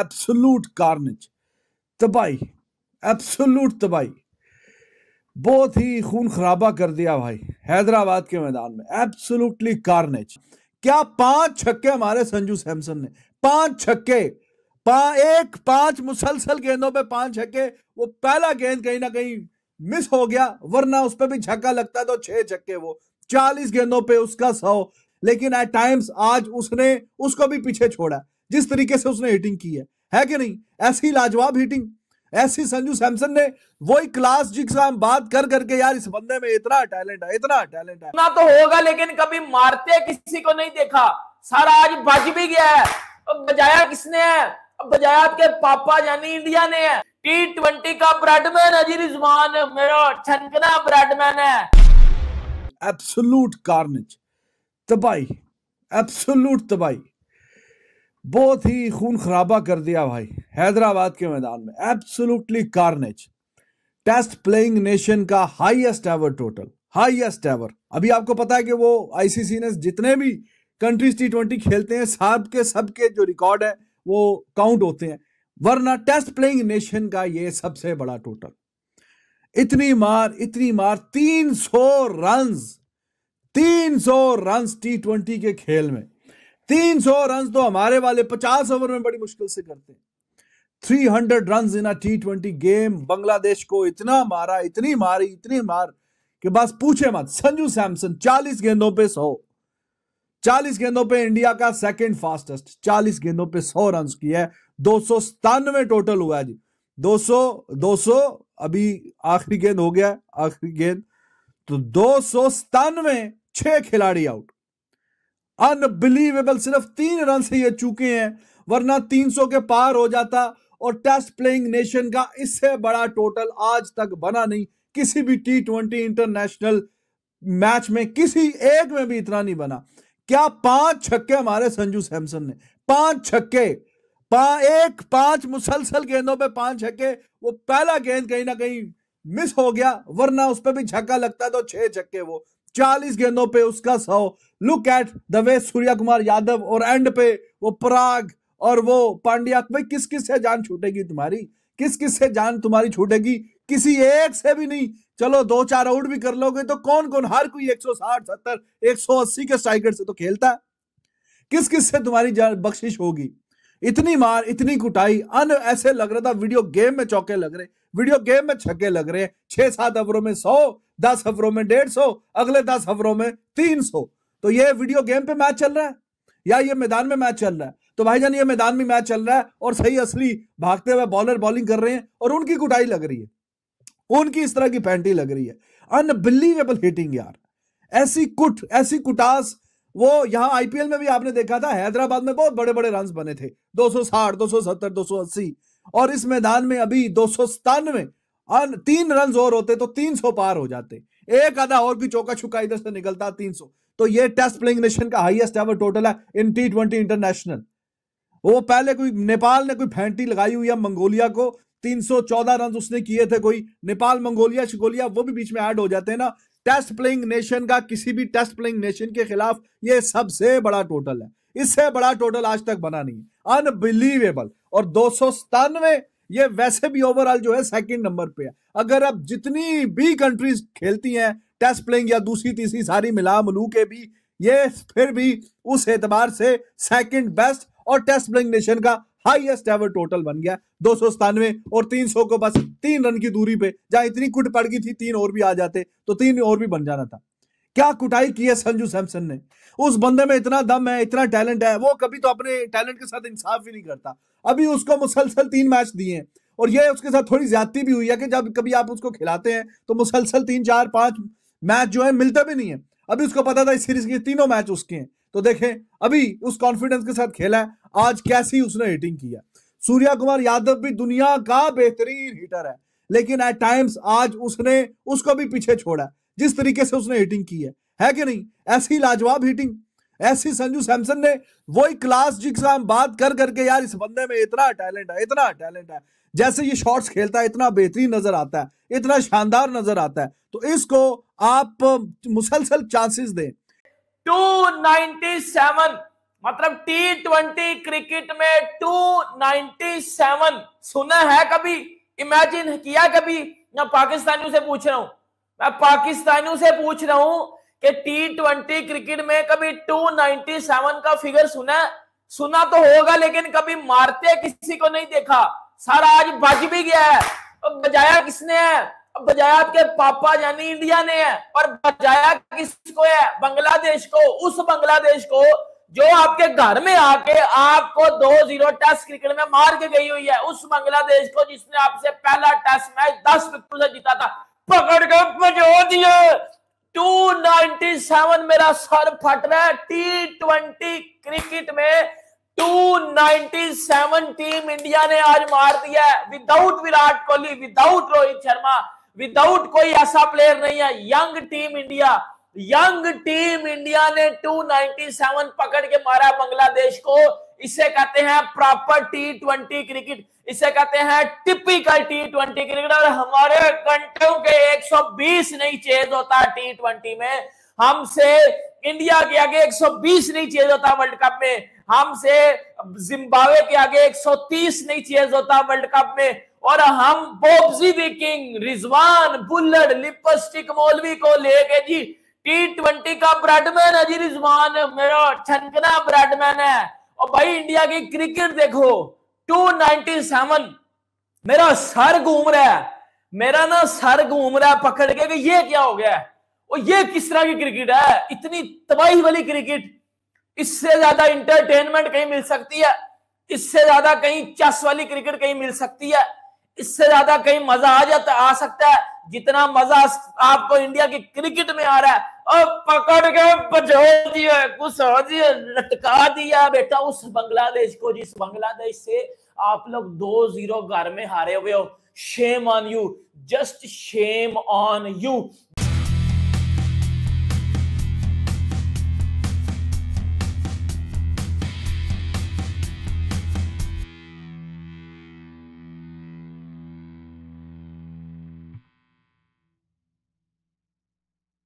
absolute carnage तबाही absolute तबाही बहुत ही खून खराबा कर दिया भाई हैदराबाद के मैदान में एब्सोल्युटली कार्नेज क्या पांच छक्के हमारे संजू सैमसन ने पांच छक्के पा, एक पांच मुसलसल गेंदों पे पांच छक्के वो पहला गेंद कहीं ना कहीं मिस हो गया वरना उस पर भी छक्का लगता तो छह छक्के वो चालीस गेंदों पे उसका सौ लेकिन एट टाइम्स आज उसने उसको भी पीछे छोड़ा जिस तरीके से उसने हिटिंग की है है कि नहीं ऐसी लाजवाब हिटिंग ऐसी संजू सैमसन ने वही क्लास जिससे हम बात कर करके यार इस बंदे में इतना टैलेंट है इतना टैलेंट है ना तो होगा लेकिन कभी मारते किसी को नहीं देखा सारा आज बच भी गया है अब बजाया किसने है अब बजाया आपके पापा यानी इंडिया ने है टी ट्वेंटी का ब्रेडमैन अजी रिजवान मेरा छनकना ब्रेडमैन है एब्सोल्यूट कार्निज तबाही एब्सोलूट तबाही बहुत ही खून खराबा कर दिया भाई हैदराबाद के मैदान में absolutely carnage test playing nation का highest ever total highest ever अभी आपको पता है कि वो आईसीसी ने जितने भी कंट्रीज टी ट्वेंटी खेलते हैं सब के सब के जो रिकॉर्ड है वो काउंट होते हैं वरना टेस्ट प्लेइंग नेशन का ये सबसे बड़ा टोटल इतनी मार इतनी मार 300 सौ 300 रन टी ट्वेंटी के खेल में 300 रन तो हमारे वाले 50 ओवर में बड़ी मुश्किल से करते हैं 300 hundred run in T twenty game Bangladesh को इतना मारा इतनी मारी इतनी मार कि बस पूछे मत संजू सैमसन 40 गेंदों पे 100 40 गेंदों पे इंडिया का सेकंड फास्टेस्ट 40 गेंदों पे 100 रन की है दो सौ टोटल हुआ जी 200 200 अभी आखिरी गेंद हो गया आखिरी गेंद तो दो सौ सतानवे छह खिलाड़ी आउट अनबिलीवेबल सिर्फ तीन रन से ये चूके हैं वरना 300 के पार हो जाता और टेस्ट प्लेइंग नेशन का इससे बड़ा टोटल आज तक बना नहीं किसी भी टी ट्वेंटी इंटरनेशनल मैच में किसी एक में भी इतना नहीं बना क्या पांच छक्के हमारे संजू सैमसन ने पांच छक्के पा, एक पांच मुसलसल गेंदों पे पांच छक्के वो पहला गेंद कहीं ना कहीं मिस हो गया वरना उस पर भी छक्का लगता तो छह छक्के वो चालीस गेंदों पे उसका सौ look at the way Surya Kumar Yadav और एंड पे वो पराग और वो पांड्या भाई किस किस से जान छूटेगी तुम्हारी किस किस से जान तुम्हारी छूटेगी किसी एक से भी नहीं चलो दो चार आउट भी कर लोगे तो कौन कौन हर कोई 160 70 180 के स्ट्राइकर से तो खेलता है किस किस से तुम्हारी बख्शिश होगी इतनी मार इतनी कुटाई अन ऐसे लग रहा था वीडियो गेम में चौके लग रहे वीडियो गेम में छक्के लग रहे हैं छह सात ओवरों में सौ दस ओवरों में डेढ़ सौ अगले दस ओवरों में तीन सौ तो ये वीडियो गेम पे मैच चल रहा है या ये मैदान में मैच चल रहा है तो भाईजान ये मैदान में मैच चल रहा है और सही असली भागते हुए बॉलर बॉलिंग कर रहे हैं और उनकी कुटाई लग रही है उनकी इस तरह की पैंटी लग रही है अनबिलीवेबल हिटिंग यार ऐसी कुट ऐसी कुटास वो यहां आईपीएल में भी आपने देखा था हैदराबाद में बहुत बड़े बड़े रन बने थे 260, 270, 280 और इस मैदान में अभी दो सौ सतानवे तीन रन और होते तो तीन सौ पार हो जाते एक आधा और भी चौका छुका इधर से निकलता तीन सौ तो ये टेस्ट प्लेइंग नेशन का हाईएस्ट एवर टोटल है इन टी ट्वेंटी इंटरनेशनल वो पहले कोई नेपाल ने कोई फैंटी लगाई हुई है मंगोलिया को 314 रन उसने किए थे कोई नेपाल मंगोलिया शिकोलिया वो भी बीच में ऐड हो जाते हैं ना टेस्ट प्लेइंग नेशन का किसी भी टेस्ट प्लेइंग नेशन के खिलाफ ये सबसे बड़ा टोटल है इससे बड़ा टोटल आज तक बना नहीं अनबिलीवेबल और दो ये वैसे भी ओवरऑल जो है सेकंड नंबर पे है अगर अब जितनी भी कंट्रीज खेलती हैं टेस्ट प्लेइंग या दूसरी तीसरी सारी मिला मलू के भी ये फिर भी उस एतबार से सेकंड बेस्ट और टेस्ट प्लेइंग नेशन का हाईएस्ट एवर टोटल बन गया दो सौ सतानवे और तीन सौ को बस तीन रन की दूरी पे जहां इतनी कुट पड़ गई थी तीन और भी आ जाते तो तीन और भी बन जाना था क्या कुटाई की है संजू सैमसन ने उस बंदे में इतना दम है इतना टैलेंट है वो कभी तो अपने टैलेंट के साथ इंसाफ भी नहीं करता अभी उसको मुसलसल तीन मैच दिए हैं और ये उसके साथ थोड़ी ज्यादती भी हुई है कि जब कभी आप उसको खिलाते हैं तो मुसलसल तीन चार पांच मैच जो है मिलते भी नहीं है अभी उसको पता था इस सीरीज के तीनों मैच उसके हैं तो देखें अभी उस कॉन्फिडेंस के साथ खेला है आज कैसी उसने हिटिंग किया सूर्या कुमार यादव भी दुनिया का बेहतरीन हिटर है लेकिन एट टाइम्स आज उसने उसको भी पीछे छोड़ा जिस तरीके से उसने हिटिंग की है है कि नहीं ऐसी लाजवाब हिटिंग ऐसी संजू सैमसन ने वही क्लास जिसका हम बात कर करके यार इस बंदे में इतना टैलेंट है इतना टैलेंट है जैसे ये शॉट्स खेलता है इतना बेहतरीन नजर आता है इतना शानदार नजर आता है तो इसको आप मुसलसल चांसेस दें 297 मतलब टी ट्वेंटी क्रिकेट में 297 सुना है कभी इमेजिन किया कभी मैं पाकिस्तानियों से पूछ रहा हूं मैं पाकिस्तानियों से पूछ रहा हूं कि टी ट्वेंटी क्रिकेट में कभी 297 का फिगर सुना सुना तो होगा लेकिन कभी मारते किसी को नहीं देखा सारा आज बज भी गया है बजाया किसने है बजाया आपके पापा यानी इंडिया ने है और बजाया किसको है बांग्लादेश को उस बांग्लादेश को जो आपके घर में आके आपको दो जीरो टेस्ट क्रिकेट में मार के गई हुई है उस बांग्लादेश को जिसने आपसे पहला टेस्ट मैच दस विकेटों से जीता था पकड़ के भिजो दिए 297 मेरा सर फट रहा है टी ट्वेंटी क्रिकेट में 297 टीम इंडिया ने आज मार दिया है without Virat Kohli without Rohit Sharma without कोई ऐसा प्लेयर नहीं है young team India young team India ने 297 पकड़ के मारा बांग्लादेश को इसे कहते हैं प्रॉपर टी ट्वेंटी क्रिकेट इसे कहते हैं टिपिकल टी ट्वेंटी क्रिकेट और हमारे कंट्रियों के 120 नहीं चेज होता टी ट्वेंटी में हमसे इंडिया के आगे 120 नहीं चेज होता वर्ल्ड कप में हमसे जिम्बावे के आगे 130 नहीं चेज होता वर्ल्ड कप में और हम बॉब्जी दी किंग रिजवान बुल्लर लिपस्टिक मौलवी को लेके जी टी ट्वेंटी का ब्रेडमैन है जी रिजवान मेरा छनकना ब्रेडमैन है और भाई इंडिया की क्रिकेट देखो 297 मेरा सर घूम रहा है मेरा ना सर घूम रहा है पकड़ के कि ये क्या हो गया है और ये किस तरह की क्रिकेट है इतनी तबाही वाली क्रिकेट इससे ज्यादा इंटरटेनमेंट कहीं मिल सकती है इससे ज्यादा कहीं चस वाली क्रिकेट कहीं मिल सकती है इससे ज्यादा कहीं मजा आ जाता आ सकता है जितना मजा आपको इंडिया की क्रिकेट में आ रहा है और पकड़ के दिया कुछ लटका दिया बेटा उस बांग्लादेश को जिस बांग्लादेश से आप लोग दो जीरो घर में हारे हुए हो shame on you just shame on you